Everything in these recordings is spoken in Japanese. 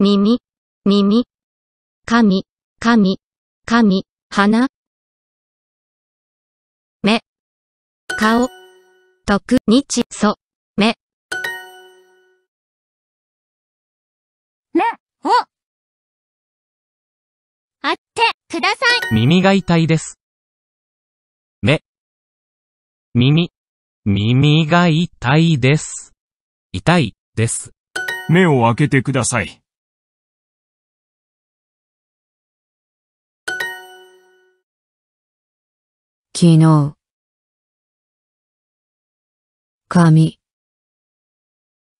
耳、耳、神、神、神、鼻。目、顔、徳、日、祖、目。目、を、あってください。耳が痛いです。目、耳、耳が痛いです。痛いです。目を開けてください。昨日髪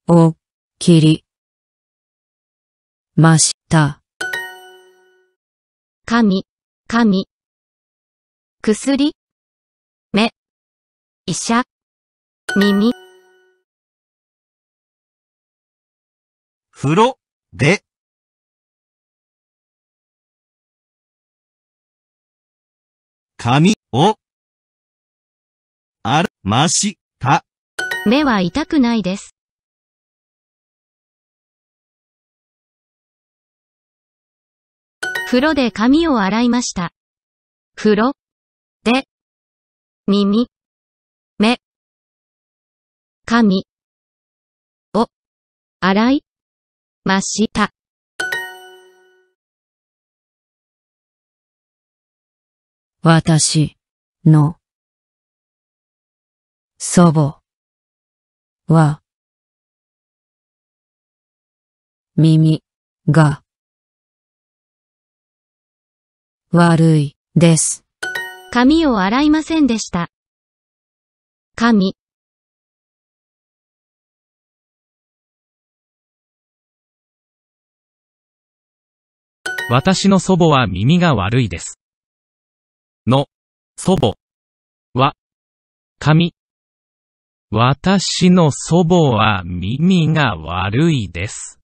を切りました髪髪薬目医者耳風呂で髪をあました。目は痛くないです。風呂で髪を洗いました。風呂、で、耳、目、髪、を、洗い、ました。私の祖母は耳が悪いです。髪を洗いませんでした。髪私の祖母は耳が悪いです。の、祖母は、髪私の祖母は耳が悪いです。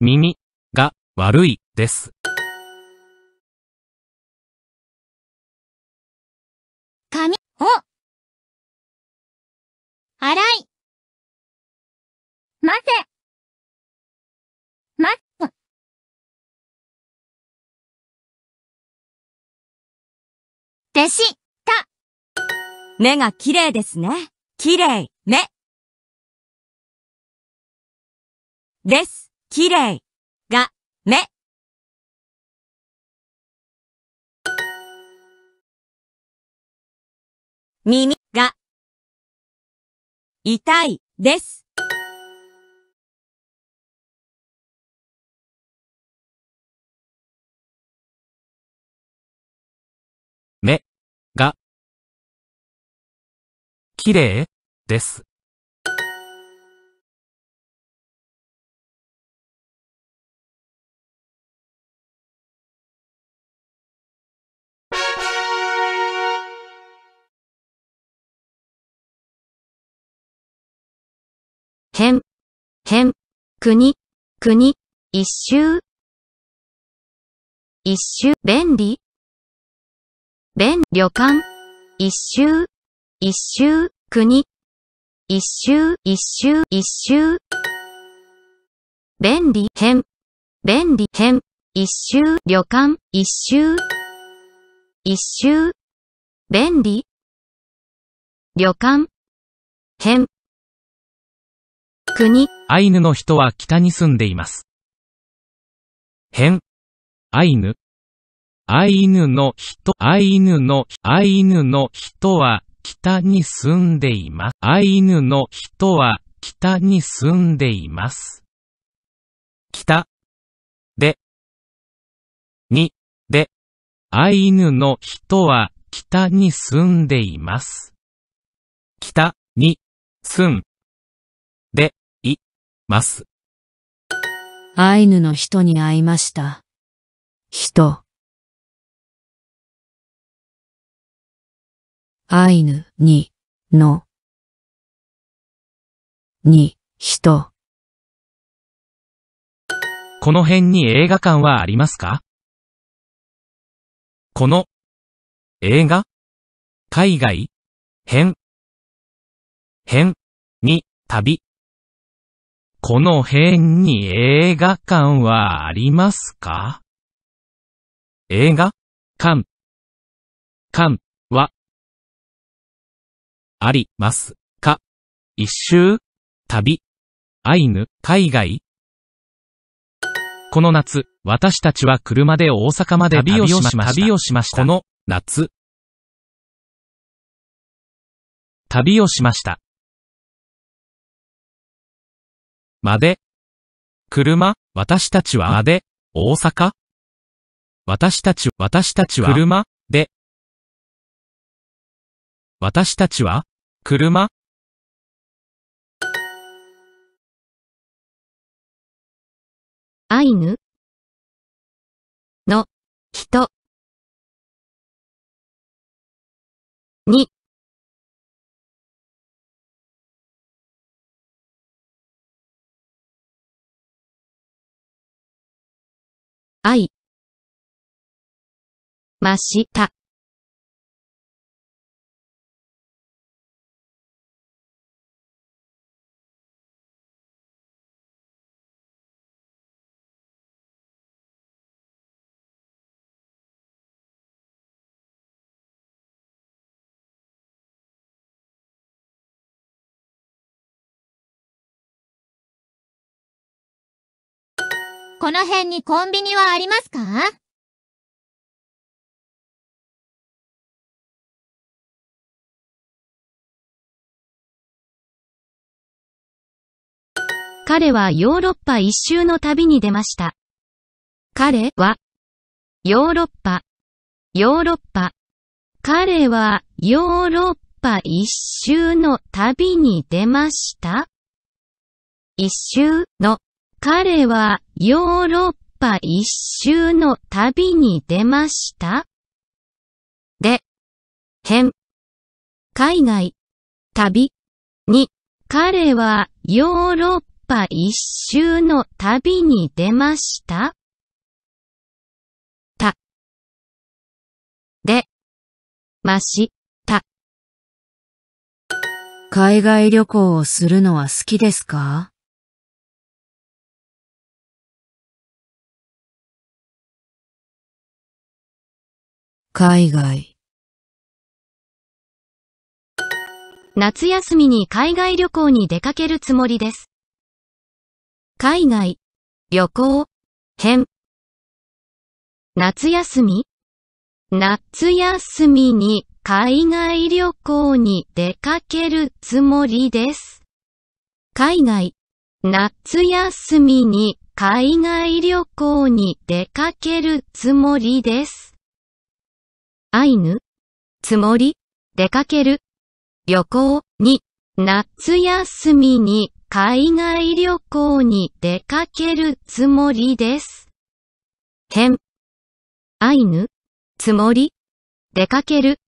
耳が悪いです。髪を洗い混ぜ待つでした。目が綺麗ですね。きれいね。です。きれいがね。耳が痛いです。綺麗です。変、変、国、国、一周。一周、便利。便、旅館。一周、一周。国。一周、一周、一周。便利編。便利編。一周、旅館、一周。一周。便利。旅館。編。国。アイヌの人は北に住んでいます。編。アイヌ。アイヌの人、アイヌの、アイヌの人は、北に住んでいます。アイヌの人は北に住んでいます。北でにでアイヌの人は北に住んでいます。北に住んでいます。アイヌの人に会いました。人。アイヌに、の、に、人。この辺に映画館はありますかこの、映画海外編、編、に、旅。この辺に映画館はありますか映画館、館。ありますか一周旅アイヌ海外この夏、私たちは車で大阪まで旅をしました。旅をしました。この夏。旅をしました。まで。車、私たちはまで、大阪私たち、私たちは、車、私たちは車アイヌの人に会いました。この辺にコンビニはありますか彼はヨーロッパ一周の旅に出ました。彼は、ヨーロッパ、ヨーロッパ。彼は、ヨーロッパ一周の旅に出ました。一周の彼はヨーロッパ一周の旅に出ましたで、変。海外、旅、に、彼はヨーロッパ一周の旅に出ましたた、で、まし、た。海外旅行をするのは好きですか海外。夏休みに海外旅行に出かけるつもりです。海外、旅行、編。夏休み夏休みに海外旅行に出かけるつもりです。海外、夏休みに海外旅行に出かけるつもりです。アイヌ、つもり、出かける、旅行に、夏休みに海外旅行に出かけるつもりです。変、アイヌ、つもり、出かける、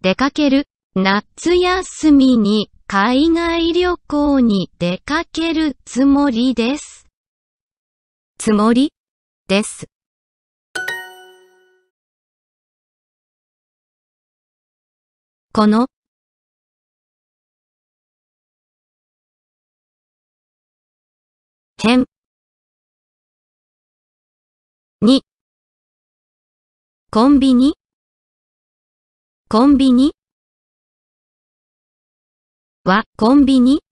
出かける、夏休みに海外旅行に出かけるつもりです。つもり、です。この点にコンビニコンビニはコンビニ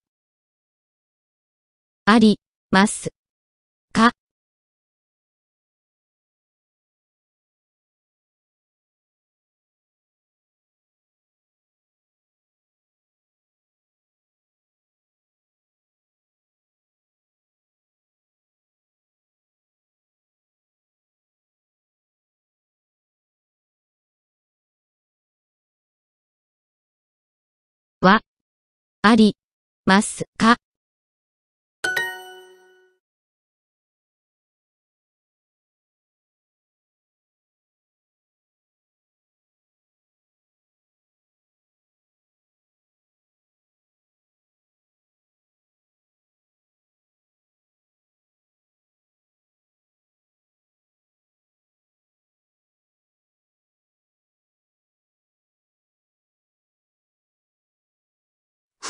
ありますかありますか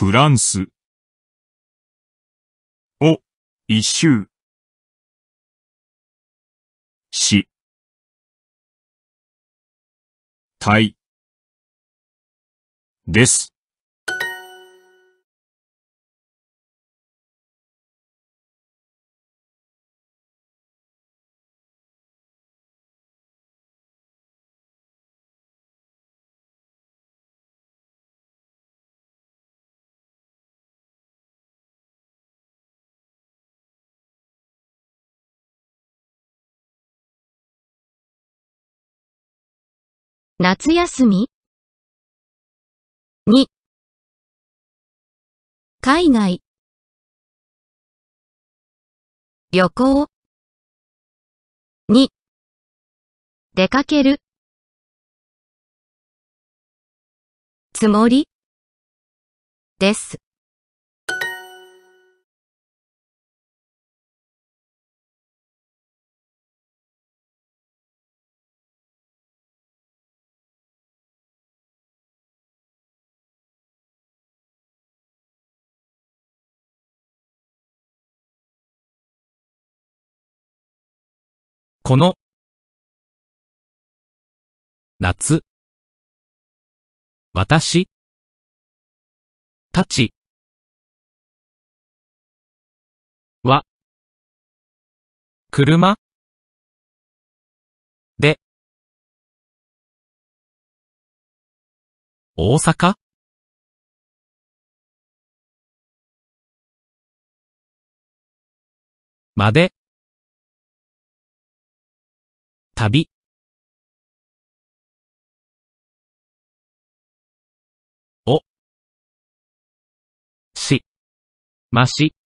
フランス。お、一周。し。たい。です。夏休み ?2 海外旅行2出かけるつもりです。この夏私たちは車で大阪まで旅おしまし